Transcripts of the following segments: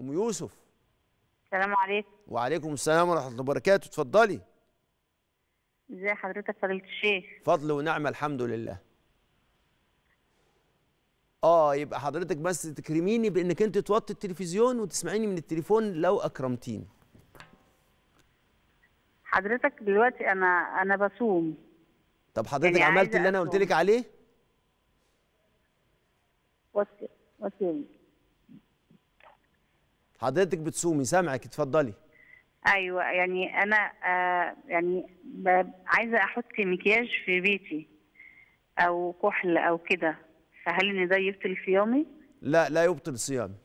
ام يوسف السلام عليكم وعليكم السلام ورحمه الله وبركاته اتفضلي ازي حضرتك فضيله الشيخ فضل ونعمه الحمد لله اه يبقى حضرتك بس تكرميني بانك انت توطي التلفزيون وتسمعيني من التليفون لو اكرمتيني حضرتك دلوقتي انا انا بصوم طب حضرتك يعني عملت اللي انا قلت لك عليه وصي وصي حضرتك بتصومي سامعك اتفضلي ايوه يعني انا آه يعني عايزه احط مكياج في بيتي او كحل او كده فهل ان ده يبطل صيامي لا لا يبطل صيامك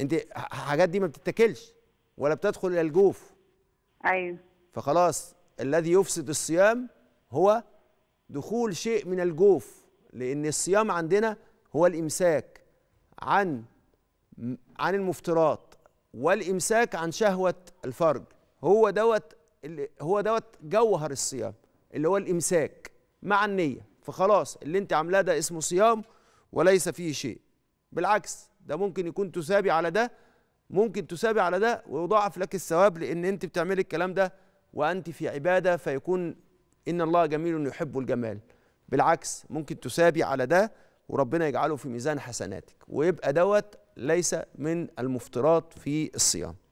انت الحاجات دي ما بتتاكلش ولا بتدخل الى الجوف ايوه فخلاص الذي يفسد الصيام هو دخول شيء من الجوف لان الصيام عندنا هو الامساك عن عن المفترات والامساك عن شهوه الفرج هو دوت اللي هو دوت جوهر الصيام اللي هو الامساك مع النيه فخلاص اللي انت عاملاه ده اسمه صيام وليس فيه شيء بالعكس ده ممكن يكون تسابي على ده ممكن تسابي على ده ويضاعف لك الثواب لان انت بتعملي الكلام ده وانت في عباده فيكون ان الله جميل يحب الجمال بالعكس ممكن تسابي على ده وربنا يجعله في ميزان حسناتك ويبقى دوت ليس من المفطرات في الصيام